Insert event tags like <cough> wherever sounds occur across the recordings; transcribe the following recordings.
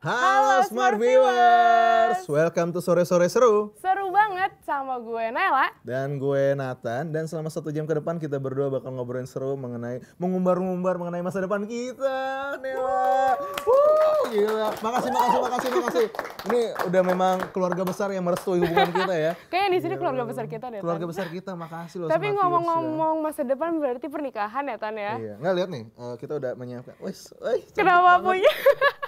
Halo, Smart, Viewers. welcome to Sore Sore Seru. Seru banget sama gue Nela dan gue Nathan dan selama satu jam ke depan kita berdua bakal ngobrolin seru mengenai mengumbar-ngumbar mengenai masa depan kita, Nela. Wuh, gila. Makasih, makasih, makasih, makasih. Ini udah memang keluarga besar yang merestui hubungan kita ya. <laughs> Kayaknya di sini iya, keluarga besar kita deh. Keluarga besar kita, makasih loh. Tapi ya. ngomong-ngomong masa depan berarti pernikahan ya Tan ya. Iya, nggak lihat nih, eh, kita udah menyiapkan. Wes, wes. Kenapa punya? <laughs>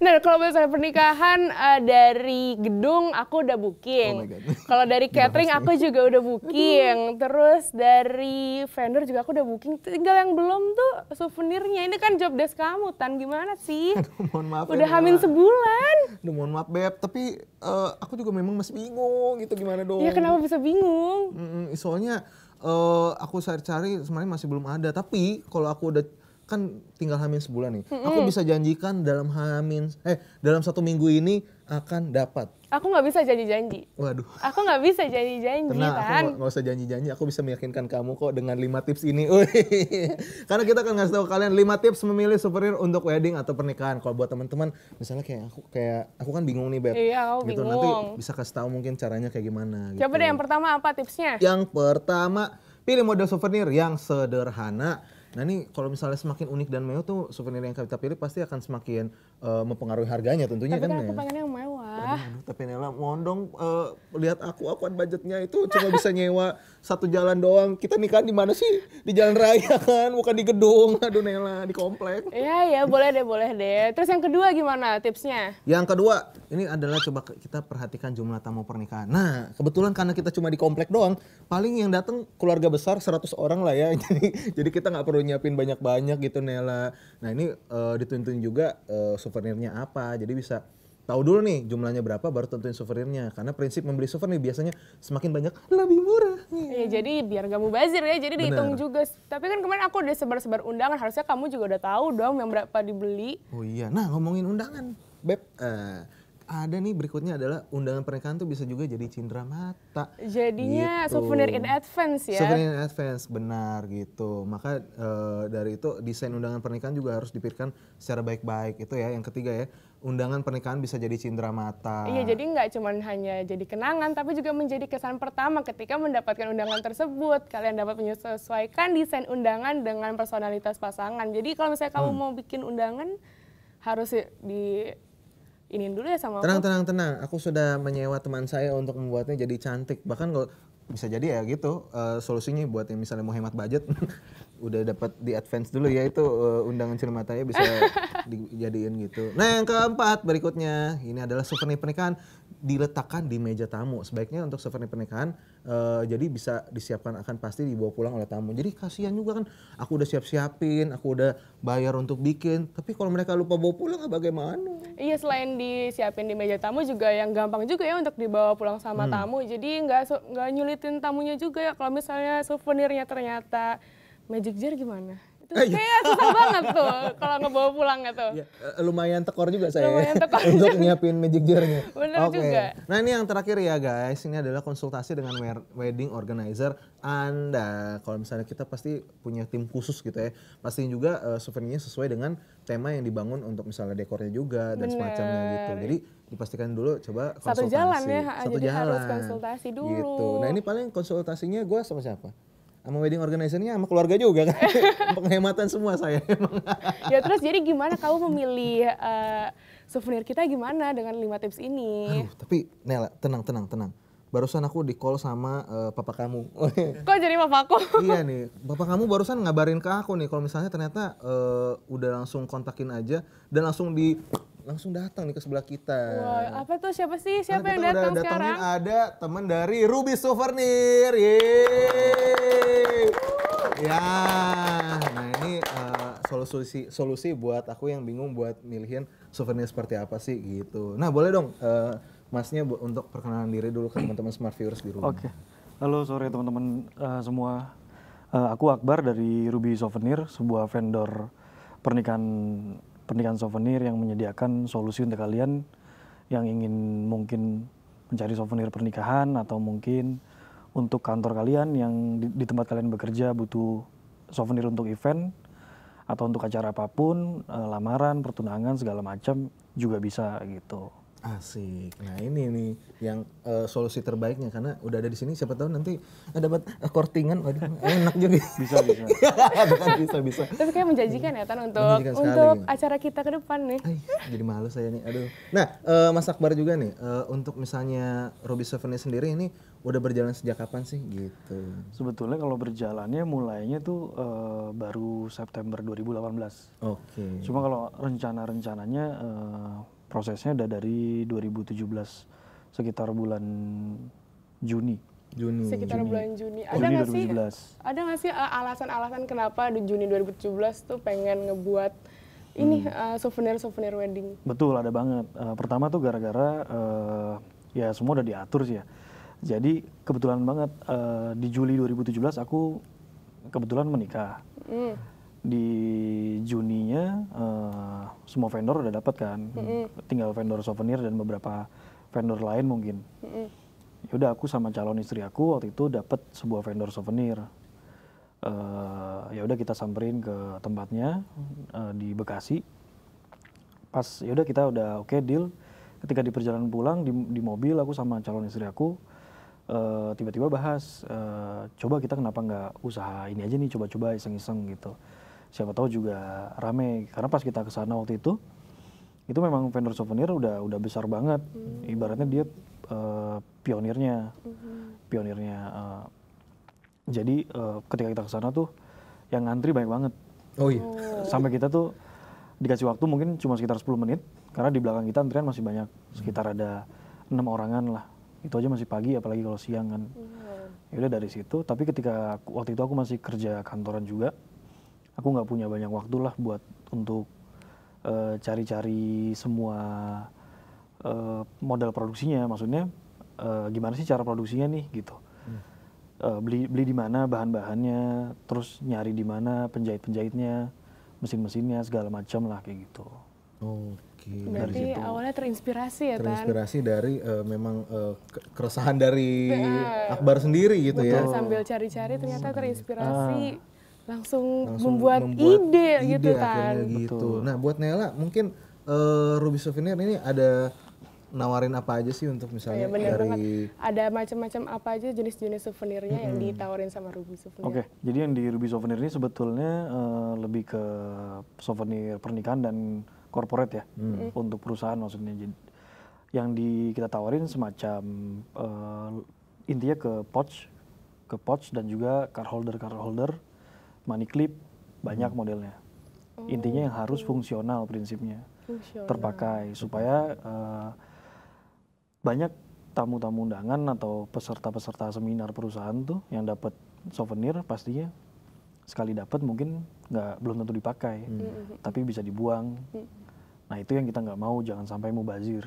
Nah, kalau misalnya pernikahan uh, dari gedung aku udah booking. Oh kalau dari <laughs> catering aku juga udah booking. Terus dari vendor juga aku udah booking. Tinggal yang belum tuh souvenirnya. Ini kan job desk kamu, Tan. Gimana sih? <laughs> Aduh, mohon maaf. Ya, udah ya, hamil sebulan. Aduh, mohon maaf, Beb. Tapi uh, aku juga memang masih bingung gitu gimana dong. Ya kenapa bisa bingung? Mm -mm, soalnya uh, aku cari-cari sebenarnya masih belum ada. Tapi kalau aku udah kan tinggal hamil sebulan nih. Mm-hmm. Aku bisa janjikan dalam hamil eh dalam satu minggu ini akan dapat. Aku nggak bisa janji-janji. Waduh. Aku nggak bisa janji-janji Tenang, kan. Aku nggak usah janji-janji. Aku bisa meyakinkan kamu kok dengan lima tips ini. <laughs> Karena kita akan ngasih tahu kalian lima tips memilih souvenir untuk wedding atau pernikahan. Kalau buat teman-teman, misalnya kayak aku kayak aku kan bingung nih beb. Iya, aku gitu. bingung. Nanti bisa kasih tahu mungkin caranya kayak gimana. Gitu. Coba deh yang pertama apa tipsnya? Yang pertama pilih model souvenir yang sederhana Nah ini kalau misalnya semakin unik dan mewah tuh souvenir yang kita pilih pasti akan semakin uh, mempengaruhi harganya tentunya Tapi kan. Tapi kan ya? aku ya? pengen yang mewah Wah. Aduh, tapi Nela mohon dong uh, lihat aku akuan budgetnya itu cuma bisa nyewa satu jalan doang. Kita nikah di mana sih? Di jalan raya kan, bukan di gedung. <laughs> Aduh Nela, di komplek. Iya iya boleh deh, boleh deh. Terus yang kedua gimana tipsnya? Yang kedua, ini adalah coba kita perhatikan jumlah tamu pernikahan. Nah, kebetulan karena kita cuma di komplek doang, paling yang datang keluarga besar 100 orang lah ya. <laughs> Jadi jadi kita nggak perlu nyiapin banyak-banyak gitu Nela. Nah, ini uh, dituntun juga uh, souvenirnya apa. Jadi bisa tahu dulu nih jumlahnya berapa baru tentuin souvenirnya karena prinsip membeli souvenir biasanya semakin banyak lebih murah nih. ya jadi biar gak mubazir ya jadi dihitung juga tapi kan kemarin aku udah sebar-sebar undangan harusnya kamu juga udah tahu dong yang berapa dibeli oh iya nah ngomongin undangan beb uh, ada nih berikutnya adalah undangan pernikahan tuh bisa juga jadi cindera mata. Jadinya gitu. souvenir in advance ya. Souvenir in advance benar gitu. Maka e, dari itu desain undangan pernikahan juga harus dipikirkan secara baik-baik itu ya. Yang ketiga ya, undangan pernikahan bisa jadi cindera mata. Iya, jadi nggak cuma hanya jadi kenangan, tapi juga menjadi kesan pertama ketika mendapatkan undangan tersebut. Kalian dapat menyesuaikan desain undangan dengan personalitas pasangan. Jadi kalau misalnya kamu hmm. mau bikin undangan, harus di ini dulu ya sama tenang, aku. Tenang, tenang, tenang. Aku sudah menyewa teman saya untuk membuatnya jadi cantik. Bahkan kalau bisa jadi ya gitu uh, solusinya buat yang misalnya mau hemat budget <laughs> udah dapat di advance dulu ya itu uh, undangan cermatanya bisa <laughs> dijadiin gitu. Nah, yang keempat berikutnya ini adalah souvenir pernikahan diletakkan di meja tamu. Sebaiknya untuk souvenir pernikahan Uh, jadi bisa disiapkan akan pasti dibawa pulang oleh tamu. Jadi kasihan juga kan, aku udah siap-siapin, aku udah bayar untuk bikin, tapi kalau mereka lupa bawa pulang ah, bagaimana? Iya selain disiapin di meja tamu juga yang gampang juga ya untuk dibawa pulang sama hmm. tamu. Jadi nggak nyulitin tamunya juga ya kalau misalnya souvenirnya ternyata magic jar gimana? gitu. Ah, iya. susah banget tuh kalau ngebawa pulang gitu. Ya, lumayan tekor juga saya. Ya. Lumayan tekor. <laughs> Untuk nyiapin magic jar-nya. Bener okay. juga. Nah ini yang terakhir ya guys, ini adalah konsultasi dengan wedding organizer Anda. Kalau misalnya kita pasti punya tim khusus gitu ya. Pasti juga uh, souvenirnya sesuai dengan tema yang dibangun untuk misalnya dekornya juga dan Bener. semacamnya gitu. Jadi dipastikan dulu coba konsultasi. Satu jalan ya, ah, satu jadi jalan. harus konsultasi dulu. Gitu. Nah ini paling konsultasinya gue sama siapa? sama wedding organizernya sama keluarga juga kan penghematan <laughs> semua saya emang ya terus jadi gimana kamu memilih uh, souvenir kita gimana dengan lima tips ini Aduh, tapi Nela tenang tenang tenang barusan aku di call sama uh, papa kamu <laughs> kok jadi papa aku? iya nih <laughs> papa kamu barusan ngabarin ke aku nih kalau misalnya ternyata uh, udah langsung kontakin aja dan langsung di langsung datang nih ke sebelah kita. Wah, apa tuh siapa sih? Siapa nah, yang datang ada teman dari Ruby Souvenir. Yeay. Ya, nah ini uh, solusi solusi buat aku yang bingung buat milihin souvenir seperti apa sih gitu. Nah, boleh dong uh, Masnya untuk perkenalan diri dulu ke teman-teman Smart Viewers di rumah. Oke. Okay. Halo, sore teman-teman uh, semua. Uh, aku Akbar dari Ruby Souvenir, sebuah vendor pernikahan pernikahan souvenir yang menyediakan solusi untuk kalian yang ingin mungkin mencari souvenir pernikahan atau mungkin untuk kantor kalian yang di, di tempat kalian bekerja butuh souvenir untuk event atau untuk acara apapun, eh, lamaran, pertunangan segala macam juga bisa gitu. Asik. Nah ini nih yang uh, solusi terbaiknya karena udah ada di sini. Siapa tahu nanti uh, dapat uh, kortingan. Waduh, enak juga. <laughs> bisa bisa. <laughs> bisa bisa bisa. Tapi kayak menjanjikan ya kan untuk untuk sekali, acara kita ke depan nih. Ay, jadi malu saya nih. Aduh. Nah uh, Mas Akbar juga nih uh, untuk misalnya Robi Seven sendiri ini udah berjalan sejak kapan sih gitu? Sebetulnya kalau berjalannya mulainya tuh uh, baru September 2018. Oke. Okay. Cuma kalau rencana rencananya uh, prosesnya udah dari 2017 sekitar bulan Juni. Juni. Sekitar Juni. bulan Juni. Ada nggak sih? Ada nggak sih eh, alasan-alasan kenapa di Juni 2017 tuh pengen ngebuat ini hmm. eh, souvenir-souvenir uh, wedding? Betul, ada banget. Uh, pertama tuh gara-gara uh, ya semua udah diatur sih ya. Jadi kebetulan banget uh, di Juli 2017 aku kebetulan menikah. Hmm di Juninya uh, semua vendor udah dapat kan, mm-hmm. tinggal vendor souvenir dan beberapa vendor lain mungkin. Mm-hmm. Yaudah aku sama calon istri aku waktu itu dapat sebuah vendor souvenir. Uh, ya udah kita samperin ke tempatnya uh, di Bekasi. Pas ya udah kita udah oke okay, deal. Ketika di perjalanan pulang di, di mobil aku sama calon istri aku tiba-tiba uh, bahas uh, coba kita kenapa nggak usaha ini aja nih coba-coba iseng-iseng gitu siapa tahu juga rame karena pas kita ke sana waktu itu itu memang vendor souvenir udah udah besar banget hmm. ibaratnya dia uh, pionirnya hmm. pionirnya uh, jadi uh, ketika kita ke sana tuh yang ngantri banyak banget oh iya oh. sampai kita tuh dikasih waktu mungkin cuma sekitar 10 menit karena di belakang kita antrian masih banyak sekitar hmm. ada enam orangan lah itu aja masih pagi apalagi kalau siang kan hmm. ya udah dari situ tapi ketika waktu itu aku masih kerja kantoran juga aku nggak punya banyak waktu lah buat untuk eh, cari-cari uh, semua uh, model produksinya maksudnya uh, gimana sih cara produksinya nih gitu hmm. uh, beli beli di mana bahan-bahannya terus nyari di mana penjahit-penjahitnya mesin-mesinnya segala macam lah kayak gitu oh. Gini. Berarti situ. awalnya terinspirasi ya, Terinspirasi Tan? dari uh, memang uh, keresahan dari Akbar sendiri gitu ya. Betul. ya. Sambil cari-cari ternyata terinspirasi. Ah langsung, langsung membuat, membuat ide, ide gitu kan gitu. nah buat Nela mungkin uh, Ruby Souvenir ini ada nawarin apa aja sih untuk misalnya oh, ya, dari banget. ada macam-macam apa aja jenis-jenis souvenirnya -hmm. yang ditawarin sama Ruby Souvenir. Oke, okay. jadi yang di Ruby Souvenir ini sebetulnya uh, lebih ke souvenir pernikahan dan corporate ya hmm. untuk perusahaan maksudnya. yang di kita tawarin semacam uh, intinya ke pouch, ke pouch dan juga card holder card holder money clip banyak hmm. modelnya. Oh. Intinya yang harus fungsional prinsipnya. Fungsional. Terpakai supaya uh, banyak tamu-tamu undangan atau peserta-peserta seminar perusahaan tuh yang dapat souvenir pastinya sekali dapat mungkin nggak belum tentu dipakai, hmm. tapi bisa dibuang. Hmm. Nah itu yang kita nggak mau, jangan sampai mau bazir.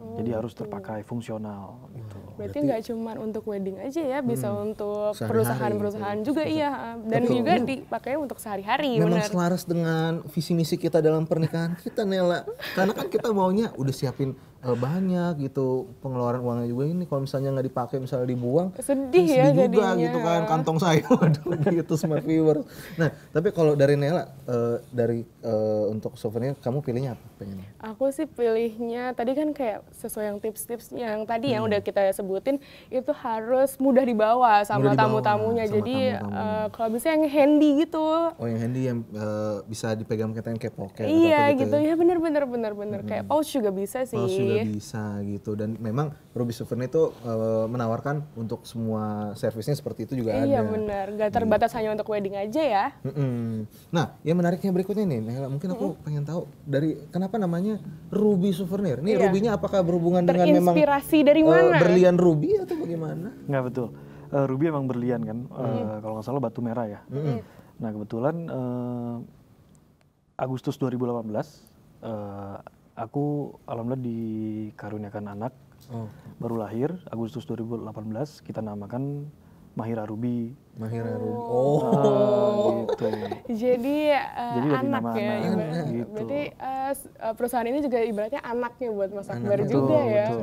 Hmm. Jadi harus gitu. terpakai fungsional gitu. Berarti nggak cuma untuk wedding aja ya, bisa hmm, untuk perusahaan-perusahaan juga iya dan Betul. juga dipakai untuk sehari-hari. Memang bener. selaras dengan visi misi kita dalam pernikahan kita Nela. Karena kan kita maunya udah siapin uh, banyak gitu pengeluaran uangnya juga ini kalau misalnya nggak dipakai misalnya dibuang sedih, sedih ya juga jadinya. gitu kan kantong saya <laughs> waduh gitu smart viewer nah tapi kalau dari Nela uh, dari uh, untuk souvenir kamu pilihnya apa pengennya aku sih pilihnya tadi kan kayak sesuai yang tips-tips yang tadi hmm. yang udah kita sebutin itu harus mudah dibawa sama tamu-tamunya jadi tamu uh, kalau bisa yang handy gitu oh yang handy yang uh, bisa dipegang kayak pocket gitu, iya gitu, gitu ya, ya bener bener bener bener hmm. kayak pouch juga bisa sih Iya. juga bisa gitu dan memang Ruby Souvenir itu uh, menawarkan untuk semua servisnya seperti itu juga iya, ada. Iya benar, gak terbatas gitu. hanya untuk wedding aja ya. Mm-mm. Nah, yang menariknya berikutnya nih, Nela, mungkin aku mm-hmm. pengen tahu dari kenapa namanya Ruby Souvenir. Ini iya. rubinya apakah berhubungan dengan memang inspirasi dari eh, mana? Uh, berlian ruby atau bagaimana? Nggak betul. Uh, ruby emang berlian kan, mm. uh, kalau nggak salah batu merah ya. Mm. Nah kebetulan uh, Agustus 2018 aku alhamdulillah dikaruniakan anak oh. baru lahir Agustus 2018 kita namakan Mahira Ruby. Mahira Ruby. Oh, oh. ah, gitu. <laughs> Jadi, uh, Jadi anak ya. Anak, iya. gitu. Berarti uh, Mas eh, perusahaan ini juga ibaratnya anaknya buat Mas Akbar anak, juga betul, ya, betul.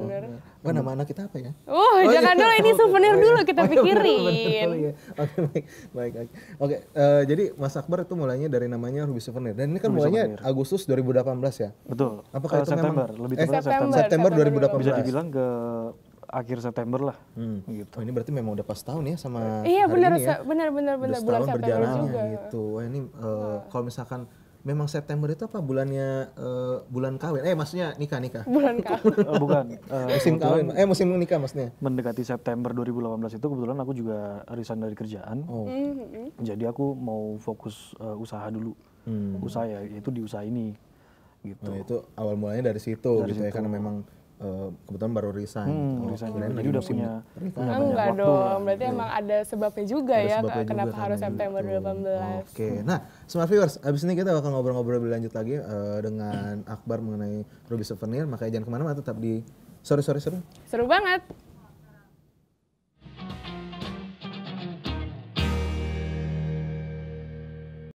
benar. nama anak kita apa ya? Oh, oh iya. jangan iya. dulu ini <laughs> souvenir oh, iya. dulu kita oh, iya, pikirin. Oh, iya. Oke, baik, baik. baik. Oke, uh, jadi Mas Akbar itu mulainya dari namanya Ruby Souvenir. Dan ini kan Ruby mulainya souvenir. Agustus 2018 ya? Betul. Apakah uh, September, memang? lebih eh, September. September, September 2018. Bisa dibilang ke akhir September lah. Hmm. Gitu. Oh, ini berarti memang udah pas tahun ya sama Iya, benar, ya. benar, benar, benar. Bulan September berjalan, juga. gitu. Wah, ini uh, kalau misalkan memang September itu apa bulannya uh, bulan kawin? Eh maksudnya nikah nikah. Bulan <laughs> kawin. oh, bukan. Uh, <laughs> musim kawin. Eh musim nikah maksudnya. Mendekati September 2018 itu kebetulan aku juga resign dari kerjaan. Oh. Mm -hmm. Jadi aku mau fokus uh, usaha dulu. Hmm. Usaha ya, itu di usaha ini. Oh, gitu. Nah, itu awal mulanya dari situ dari gitu ya, situ. ya karena memang Eh, kebetulan baru resign. Hmm, oh, resign. Kirain lagi udah punya banyak Enggak dong, berarti ya. emang ada sebabnya juga ada ya sebabnya kenapa juga kan, harus dua September gitu. 18. Oke, okay. nah Smart Viewers, abis ini kita bakal ngobrol-ngobrol lebih lanjut lagi uh, dengan Akbar mengenai Ruby Souvenir, makanya jangan kemana-mana tetap di Sorry, sorry, sorry. Seru banget.